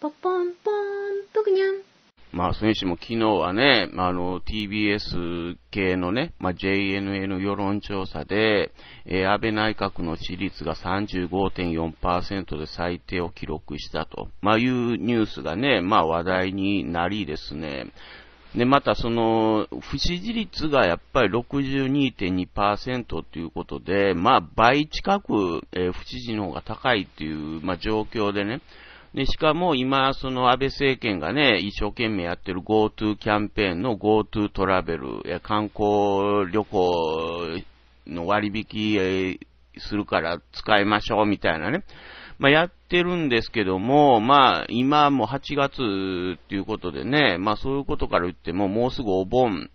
ポポンポン、とくにゃん。まあ、選手も昨日はね、まあ、あの、TBS 系のね、まあ、JNN 世論調査で、えー、安倍内閣の支持率が35.4%で最低を記録したと、まあ、いうニュースがね、まあ、話題になりですね、で、またその、不支持率がやっぱり62.2%ということで、まあ倍近く、えー、不支持の方が高いっていう、まあ状況でね、で、しかも今、その安倍政権がね、一生懸命やってる GoTo キャンペーンの GoTo トラベル、観光旅行の割引するから使いましょうみたいなね。まあ、やってるんですけども、まあ、今も8月っていうことでね、まあそういうことから言っても、もうすぐお盆、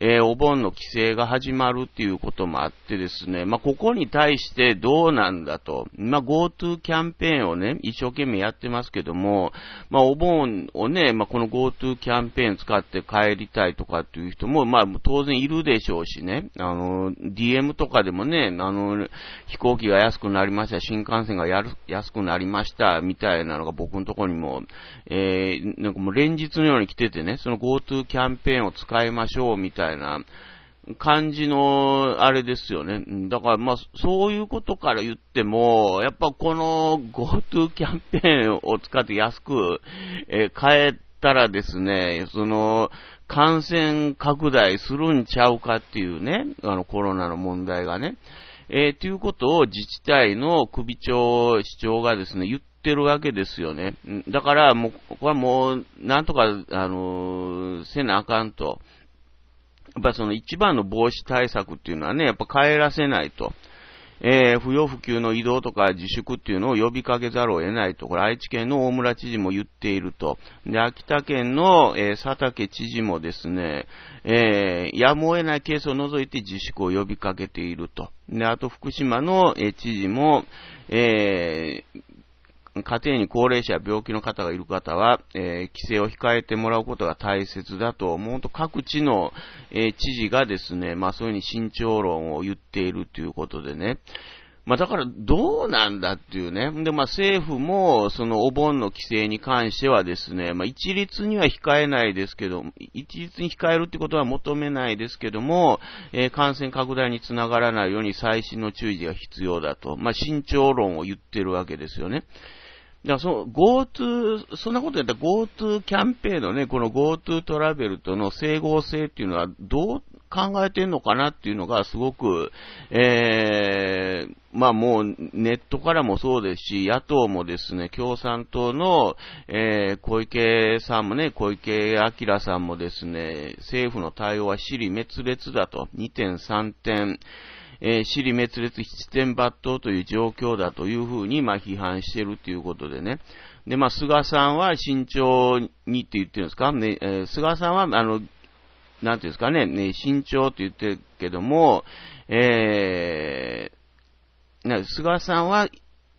えー、お盆の規制が始まるっていうこともあってですね、まあ、ここに対してどうなんだと、まあ、GoTo キャンペーンをね、一生懸命やってますけども、まあ、お盆をね、まあ、この GoTo キャンペーン使って帰りたいとかっていう人も、まあ、当然いるでしょうしね、あの、DM とかでもね、あの、飛行機が安くなりました、新幹線がやる安くなりました、みたいなのが僕のところにも、えー、なんかもう連日のように来ててね、その GoTo キャンペーンを使いましょう、みたいなたいな感じのあれですよね。だからまあ、そういうことから言っても、やっぱこの GoTo キャンペーンを使って安く、え買えたらですね、その、感染拡大するんちゃうかっていうね、あのコロナの問題がね。えー、ということを自治体の首長、市長がですね、言ってるわけですよね。だから、もう、ここはもう、なんとか、あのせなあかんと。やっぱその一番の防止対策っていうのはね、やっぱ帰らせないと。えー、不要不急の移動とか自粛っていうのを呼びかけざるを得ないと、これ愛知県の大村知事も言っていると。で、秋田県の、えー、佐竹知事もですね、えー、やむを得ないケースを除いて自粛を呼びかけていると。で、あと福島の、え知事も、えー、家庭に高齢者や病気の方がいる方は、えー、規制を控えてもらうことが大切だと、もうと各地の、えー、知事がですね、まあそういうふうに慎重論を言っているということでね、まあだからどうなんだっていうね。でまあ政府もそのお盆の規制に関してはですね、まあ一律には控えないですけど、一律に控えるってことは求めないですけども、えー、感染拡大につながらないように最新の注意が必要だと、まあ慎重論を言ってるわけですよね。だからその GoTo、そんなことやったら GoTo キャンペーンのね、この GoTo トラベルとの整合性っていうのはどう考えてんのかなっていうのがすごく、えー、まあもうネットからもそうですし、野党もですね、共産党の、えー、小池さんもね、小池晃さんもですね、政府の対応は尻滅裂だと、2点3点、えー、尻滅裂、七点抜刀という状況だというふうに、まあ、批判しているということでね。で、まあ、菅さんは慎重にって言ってるんですかね、えー、菅さんは、あの、なんていうんですかね、ね慎重って言ってるけども、えー、な菅さんは、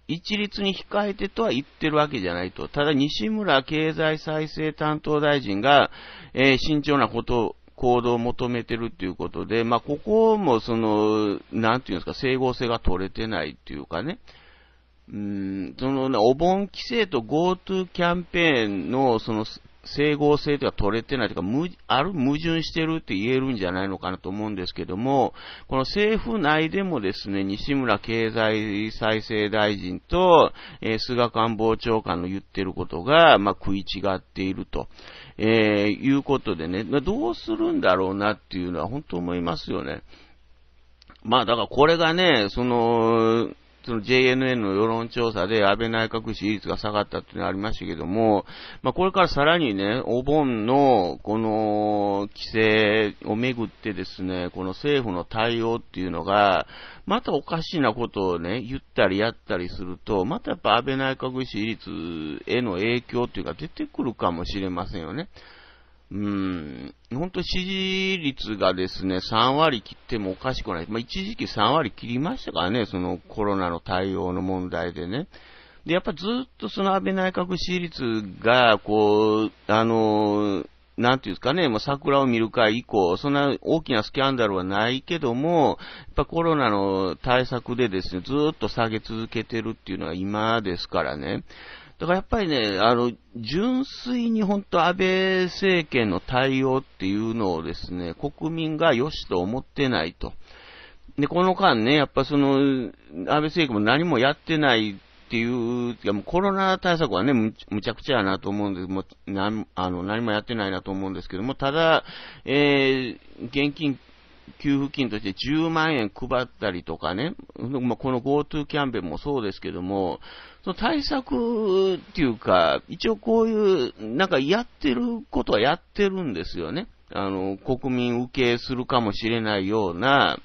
一律に控えてとは言ってるわけじゃないと。ただ、西村経済再生担当大臣が、えー、慎重なこと行動を求めてるっていうことで、まあ、ここもその、なんていうんですか、整合性が取れてないっていうかね、うん、そのね、お盆規制と GoTo キャンペーンの、その、整合性とか取れてないというか、ある矛盾してるって言えるんじゃないのかなと思うんですけども、この政府内でもですね、西村経済再生大臣と、えー、菅官房長官の言ってることが、まあ、食い違っていると、えー、いうことでね、まどうするんだろうなっていうのは本当思いますよね。まあだからこれがね、その、その JNN の世論調査で安倍内閣支持率が下がったというのがありましたけども、まあ、これからさらにね、お盆のこの規制をめぐってですね、この政府の対応っていうのが、またおかしなことをね、言ったりやったりすると、またやっぱ安倍内閣支持率への影響っていうか出てくるかもしれませんよね。うん、本当支持率がですね、3割切ってもおかしくない。まあ、一時期3割切りましたからね、そのコロナの対応の問題でね。で、やっぱずっとその安倍内閣支持率が、こう、あの、なんていうんですかね、ま桜を見る会以降、そんな大きなスキャンダルはないけども、やっぱコロナの対策でですね、ずっと下げ続けてるっていうのは今ですからね。だからやっぱりね、あの、純粋に本当安倍政権の対応っていうのをですね、国民が良しと思ってないと。で、この間ね、やっぱその、安倍政権も何もやってないっていう、いやもうコロナ対策はね、むちゃくちゃやなと思うんですもうなんあの、何もやってないなと思うんですけども、ただ、えー、現金給付金として10万円配ったりとかね、まあ、この GoTo キャンペーンもそうですけども、その対策っていうか、一応こういう、なんかやってることはやってるんですよね。あの、国民受けするかもしれないような、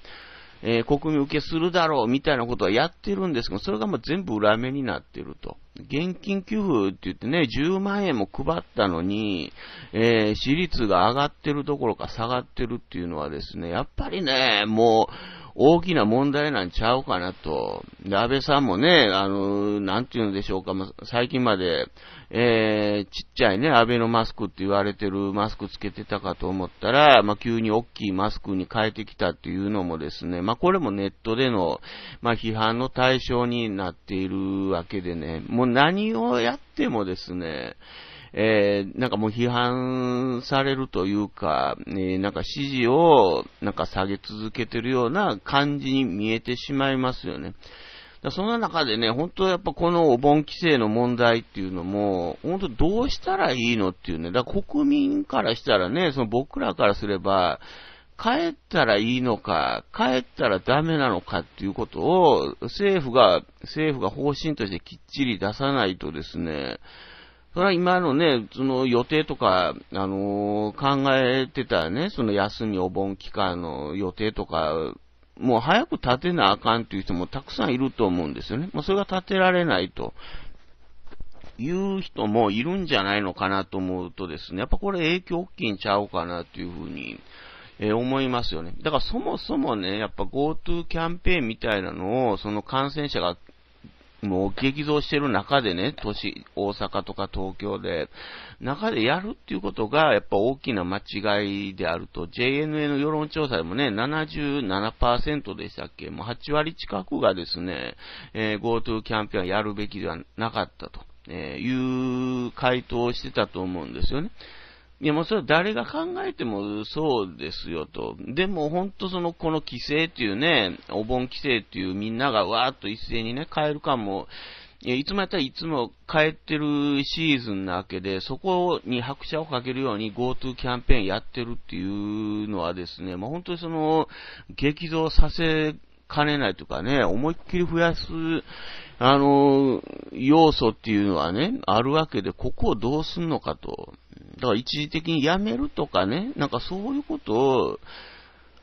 えー、国民受けするだろうみたいなことはやってるんですけど、それがもう全部裏目になってると。現金給付って言ってね、10万円も配ったのに、えー、私立が上がってるどころか下がってるっていうのはですね、やっぱりね、もう、大きな問題なんちゃうかなと。で、安倍さんもね、あの、なんていうんでしょうか、最近まで、えー、ちっちゃいね、安倍のマスクって言われてるマスクつけてたかと思ったら、まあ、急に大きいマスクに変えてきたっていうのもですね、まあ、これもネットでの、まあ、批判の対象になっているわけでね、もう何をやってもですね、えー、なんかもう批判されるというか、ね、なんか支持をなんか下げ続けてるような感じに見えてしまいますよね。だそんな中でね、本当やっぱこのお盆規制の問題っていうのも、本当どうしたらいいのっていうね、だから国民からしたらね、その僕らからすれば、帰ったらいいのか、帰ったらダメなのかっていうことを、政府が、政府が方針としてきっちり出さないとですね、それは今のね、その予定とか、あのー、考えてたね、その休みお盆期間の予定とか、もう早く立てなあかんという人もたくさんいると思うんですよね。まあ、それが立てられないと。いう人もいるんじゃないのかなと思うとですね、やっぱこれ影響大きいんちゃうかなというふうに、えー、思いますよね。だからそもそもね、やっぱ GoTo キャンペーンみたいなのを、その感染者がもう激増してる中でね、都市、大阪とか東京で、中でやるっていうことが、やっぱ大きな間違いであると、JNA の世論調査でもね、77%でしたっけ、もう8割近くがですね、えー、GoTo キャンペーンやるべきではなかったと、えいう回答をしてたと思うんですよね。いや、もうそれは誰が考えてもそうですよと。でも本当その、この規制っていうね、お盆規制っていうみんながわーっと一斉にね、変えるかも、いや、いつもやったらいつも変えてるシーズンなわけで、そこに拍車をかけるように GoTo キャンペーンやってるっていうのはですね、まあ、本当にその、激増させかねないとかね、思いっきり増やす、あの、要素っていうのはね、あるわけで、ここをどうすんのかと。だから一時的にやめるとかね、なんかそういうことを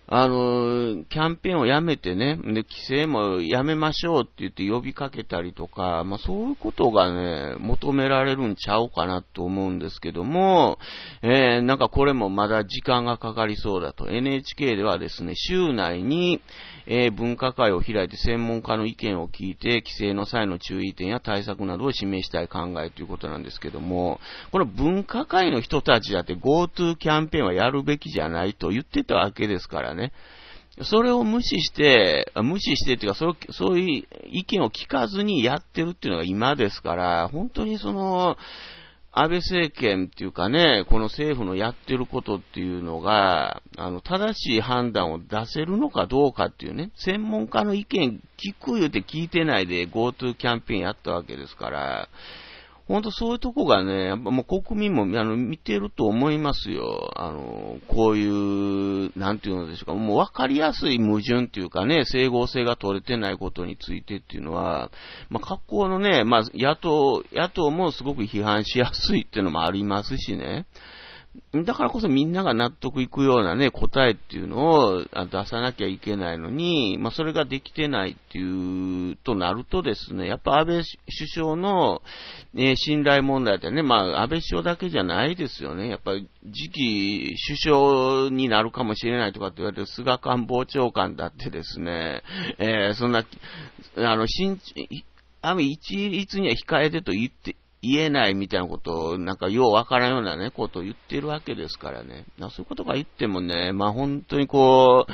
あの、キャンペーンをやめてね、で、規制もやめましょうって言って呼びかけたりとか、まあ、そういうことがね、求められるんちゃうかなと思うんですけども、えー、なんかこれもまだ時間がかかりそうだと。NHK ではですね、週内に、えー、分科会を開いて専門家の意見を聞いて、規制の際の注意点や対策などを示したい考えということなんですけども、この分科会の人たちだって GoTo キャンペーンはやるべきじゃないと言ってたわけですから、からね。それを無視して、無視してっていうか、そそういう意見を聞かずにやってるっていうのが今ですから、本当にその、安倍政権っていうかね、この政府のやってることっていうのが、あの、正しい判断を出せるのかどうかっていうね、専門家の意見聞く言うて聞いてないで GoTo キャンペーンやったわけですから、本当そういうとこがね、やっぱもう国民もあの見てると思いますよ。あの、こういう、なんていうのでしょうか、もう分かりやすい矛盾っていうかね、整合性が取れてないことについてっていうのは、まあ、格好のね、まあ、野党、野党もすごく批判しやすいっていうのもありますしね。だからこそみんなが納得いくようなね、答えっていうのを出さなきゃいけないのに、まあ、それができてないっていう、となるとですね、やっぱ安倍首相の、ね、信頼問題ってね、まあ、安倍首相だけじゃないですよね。やっぱり次期首相になるかもしれないとかって言われてる菅官房長官だってですね、えー、そんな、あの、新、あの、一律には控えてと言って、言えないみたいなことを、なんかようわからんようなね、ことを言ってるわけですからね。そういうことが言ってもね、まあ本当にこう、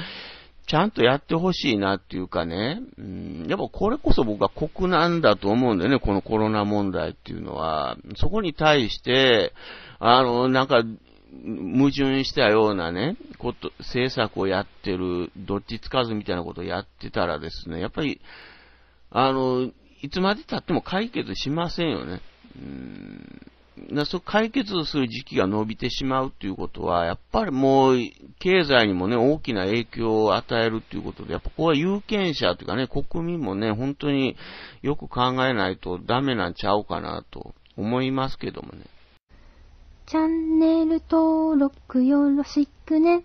ちゃんとやってほしいなっていうかね、うん、やっぱこれこそ僕は国なんだと思うんだよね、このコロナ問題っていうのは。そこに対して、あの、なんか、矛盾したようなね、こと、政策をやってる、どっちつかずみたいなことをやってたらですね、やっぱり、あの、いつまで経っても解決しませんよね。だそう解決する時期が伸びてしまうということは、やっぱりもう、経済にもね、大きな影響を与えるということで、やっぱここは有権者というかね、国民もね、本当によく考えないとダメなんちゃうかなと思いますけどもね。チャンネル登録よろしくね。